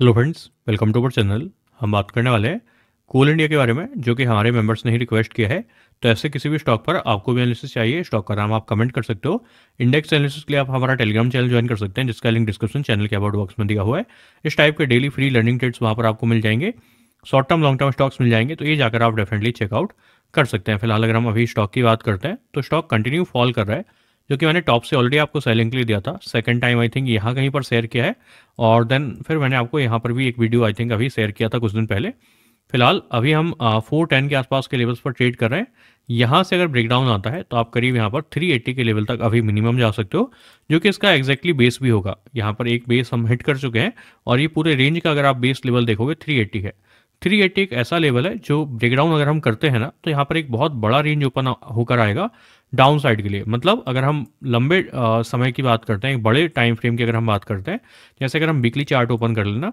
hello friends welcome to our channel हम बात करने वाले हैं कोल इंडिया के बारे में जो कि हमारे मेंबर्स ने ही रिक्वेस्ट किया है तो ऐसे किसी भी स्टॉक पर आपको भी एनालिसिस चाहिए स्टॉक का नाम आप कमेंट कर सकते हो इंडेक्स एनालिसिस के लिए आप हमारा टेलीग्राम चैनल ज्वाइन कर सकते हैं जिसका लिंक डिस्क्रिप्शन चैनल के अबाउट बॉक्स में दिया हुआ है इस टाइप के डेली फ्री लर्निंग ट्रेड्स वहाँ पर आपको मिल जाएंगे short term long term stocks मिल जाएंगे तो ये जाकर आप डेफिनेटली चेकआउट कर सकते हैं फिलहाल अगर हम अभी स्टॉक की बात करते हैं तो स्टॉक कंटिन्यू फॉल कर रहा है जो कि मैंने टॉप से ऑलरेडी आपको सेलिंग के लिए दिया था सेकंड टाइम आई थिंक यहाँ कहीं पर शेयर किया है और देन फिर मैंने आपको यहाँ पर भी एक वीडियो आई थिंक अभी शेयर किया था कुछ दिन पहले फिलहाल अभी हम फोर टेन के आसपास के लेवल्स पर ट्रेड कर रहे हैं यहाँ से अगर ब्रेकडाउन आता है तो आप करीब यहाँ पर 380 के लेवल तक अभी मिनिमम जा सकते हो जो कि इसका एग्जैक्टली बेस भी होगा यहाँ पर एक बेस हम हिट कर चुके हैं और ये पूरे रेंज का अगर आप बेस लेवल देखोगे 380 है थ्री एट्टी एक ऐसा लेवल है जो ब्रेकडाउन अगर हम करते हैं ना तो यहाँ पर एक बहुत बड़ा रेंज ओपन होकर आएगा डाउन साइड के लिए मतलब अगर हम लंबे आ, समय की बात करते हैं एक बड़े टाइम फ्रेम की अगर हम बात करते हैं जैसे अगर हम वीकली चार्ट ओपन कर लेना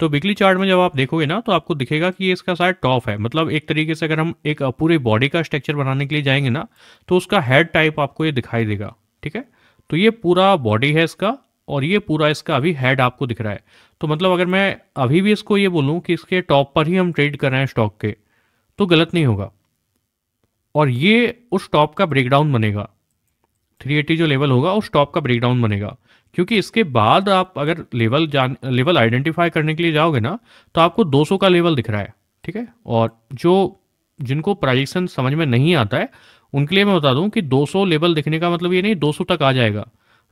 तो वीकली चार्ट में जब आप देखोगे ना तो आपको दिखेगा कि ये इसका शायद टॉप है मतलब एक तरीके से अगर हम एक पूरे बॉडी का स्ट्रक्चर बनाने के लिए जाएंगे ना तो उसका हेड टाइप आपको ये दिखाई देगा ठीक है तो ये पूरा बॉडी है इसका और ये पूरा इसका अभी हेड आपको दिख रहा है तो मतलब अगर मैं अभी भी इसको ये बोलूँ कि इसके टॉप पर ही हम ट्रेड कर रहे हैं स्टॉक के तो गलत नहीं होगा और ये उस टॉप का ब्रेकडाउन बनेगा 380 जो लेवल होगा उस टॉप का ब्रेकडाउन बनेगा क्योंकि इसके बाद आप अगर लेवल जान लेवल आइडेंटिफाई करने के लिए जाओगे ना तो आपको 200 का लेवल दिख रहा है ठीक है और जो जिनको प्राइजेक्शन समझ में नहीं आता है उनके लिए मैं बता दूं कि 200 लेवल दिखने का मतलब ये नहीं 200 तक आ जाएगा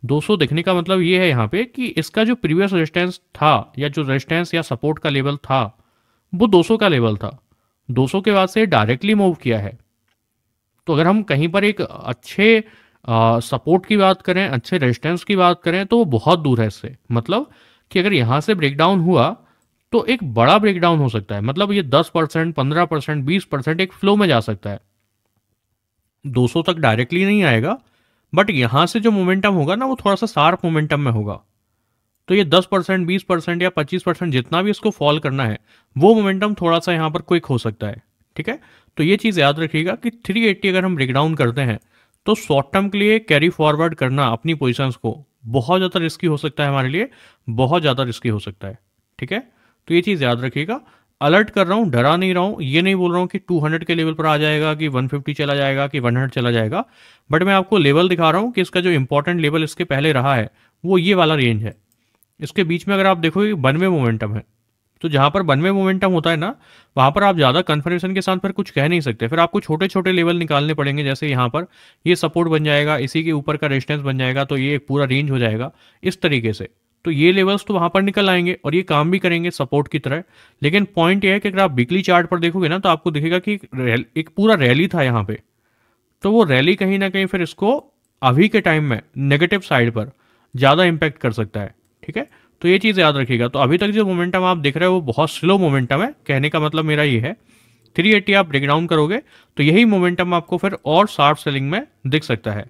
200 देखने का मतलब ये है यहाँ पे कि इसका जो प्रीवियस रेजिस्टेंस था या जो रेजिस्टेंस या सपोर्ट का लेवल था वो 200 का लेवल था 200 के बाद से डायरेक्टली मूव किया है तो अगर हम कहीं पर एक अच्छे सपोर्ट की बात करें अच्छे रेजिस्टेंस की बात करें तो वो बहुत दूर है इससे मतलब कि अगर यहाँ से ब्रेकडाउन हुआ तो एक बड़ा ब्रेकडाउन हो सकता है मतलब ये 10 परसेंट पंद्रह परसेंट बीस परसेंट एक फ्लो में जा सकता है 200 तक डायरेक्टली नहीं आएगा बट यहाँ से जो मोमेंटम होगा ना वो थोड़ा सा शार्प मोमेंटम में होगा तो ये 10 परसेंट बीस परसेंट या 25 परसेंट जितना भी इसको फॉल करना है वो मोमेंटम थोड़ा सा यहाँ पर क्विक हो सकता है ठीक है तो ये चीज़ याद रखिएगा कि 380 अगर हम ब्रेकडाउन करते हैं तो शॉर्ट टर्म के लिए कैरी फॉरवर्ड करना अपनी पोजिशन को बहुत ज़्यादा रिस्की हो सकता है हमारे लिए बहुत ज़्यादा रिस्की हो सकता है ठीक है तो ये चीज़ याद रखिएगा अलर्ट कर रहा हूँ डरा नहीं रहा हूँ ये नहीं बोल रहा हूँ कि 200 के लेवल पर आ जाएगा कि 150 चला जाएगा कि 100 चला जाएगा बट मैं आपको लेवल दिखा रहा हूँ कि इसका जो इंपॉर्टेंट लेवल इसके पहले रहा है वो ये वाला रेंज है इसके बीच में अगर आप देखो बनवे मोमेंटम है तो जहाँ पर बनवे मोमेंटम होता है ना वहाँ पर आप ज़्यादा कन्फर्मेशन के साथ फिर कुछ कह नहीं सकते फिर आपको छोटे छोटे लेवल निकालने पड़ेंगे जैसे यहाँ पर ये सपोर्ट बन जाएगा इसी के ऊपर का रेजिस्टेंस बन जाएगा तो ये एक पूरा रेंज हो जाएगा इस तरीके से तो ये लेवल्स तो वहां पर निकल आएंगे और ये काम भी करेंगे सपोर्ट की तरह लेकिन पॉइंट ये है कि अगर आप वीकली चार्ट पर देखोगे ना तो आपको दिखेगा कि एक पूरा रैली था यहाँ पे तो वो रैली कहीं ना कहीं फिर इसको अभी के टाइम में नेगेटिव साइड पर ज़्यादा इंपैक्ट कर सकता है ठीक है तो ये चीज़ याद रखिएगा तो अभी तक जो मोमेंटम आप देख रहे हो वो बहुत स्लो मोमेंटम है कहने का मतलब मेरा ये है 380 आप ब्रेकडाउन करोगे तो यही मोमेंटम आपको फिर और शार्प सेलिंग में दिख सकता है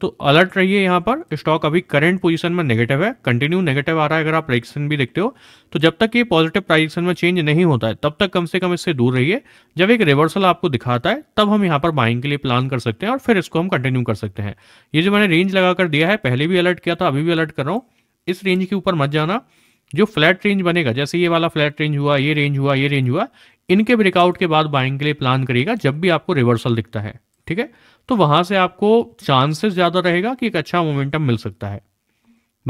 तो अलर्ट रहिए यहाँ पर स्टॉक अभी करेंट पोजीशन में नेगेटिव है कंटिन्यू नेगेटिव आ रहा है अगर आप प्राइजेक्शन भी देखते हो तो जब तक ये पॉजिटिव प्राइजेक्शन में चेंज नहीं होता है तब तक कम से कम इससे दूर रहिए जब एक रिवर्सल आपको दिखाता है तब हम यहाँ पर बाइंग के लिए प्लान कर सकते हैं और फिर इसको हम कंटिन्यू कर सकते हैं ये जो मैंने रेंज लगाकर दिया है पहले भी अलर्ट किया था अभी भी अलर्ट कर रहा हूँ इस रेंज के ऊपर मत जाना जो फ्लैट रेंज बनेगा जैसे ये वाला फ्लैट रेंज हुआ ये रेंज हुआ ये रेंज हुआ इनके ब्रेकआउट के बाद बाइंग के लिए प्लान करिएगा जब भी आपको रिवर्सल दिखता है ठीक है तो वहां से आपको चांसेस ज्यादा रहेगा कि एक अच्छा मोमेंटम मिल सकता है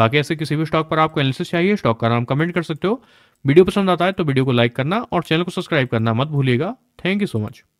बाकी ऐसे किसी भी स्टॉक पर आपको एनालिसिस चाहिए स्टॉक का नाम कमेंट कर सकते हो वीडियो पसंद आता है तो वीडियो को लाइक करना और चैनल को सब्सक्राइब करना मत भूलिएगा थैंक यू सो मच